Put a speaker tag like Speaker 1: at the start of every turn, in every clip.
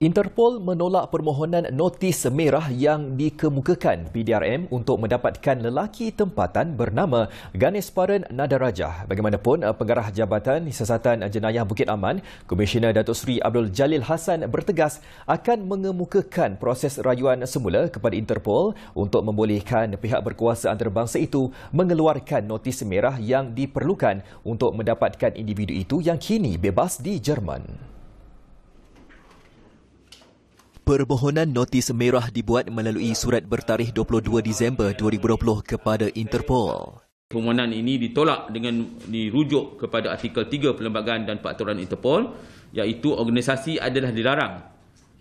Speaker 1: Interpol menolak permohonan notis merah yang dikemukakan PDRM untuk mendapatkan lelaki tempatan bernama Ganesparan Nadarajah. Bagaimanapun, Pengarah Jabatan Siasatan Jenayah Bukit Aman, Komisioner Datuk Seri Abdul Jalil Hassan bertegas akan mengemukakan proses rayuan semula kepada Interpol untuk membolehkan pihak berkuasa antarabangsa itu mengeluarkan notis merah yang diperlukan untuk mendapatkan individu itu yang kini bebas di Jerman. Permohonan notis merah dibuat melalui surat bertarikh 22 Disember 2020 kepada Interpol.
Speaker 2: Permohonan ini ditolak dengan dirujuk kepada artikel 3 Perlembagaan dan Peraturan Interpol iaitu organisasi adalah dilarang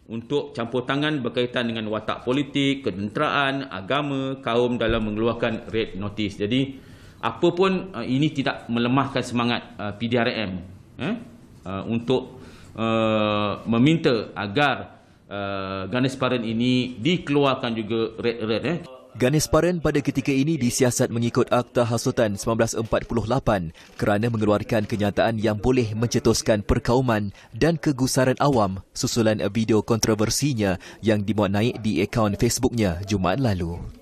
Speaker 2: untuk campur tangan berkaitan dengan watak politik, ketenteraan, agama, kaum dalam mengeluarkan red notice. Jadi apapun uh, ini tidak melemahkan semangat uh, PDRM eh, uh, untuk uh, meminta agar Eh, Ganesh Paren ini dikeluarkan juga red red Eh.
Speaker 1: Ganesh Paren pada ketika ini disiasat mengikut Akta Hasutan 1948 kerana mengeluarkan kenyataan yang boleh mencetuskan perkauman dan kegusaran awam susulan video
Speaker 3: kontroversinya yang dimuat naik di akaun Facebooknya Jumaat lalu.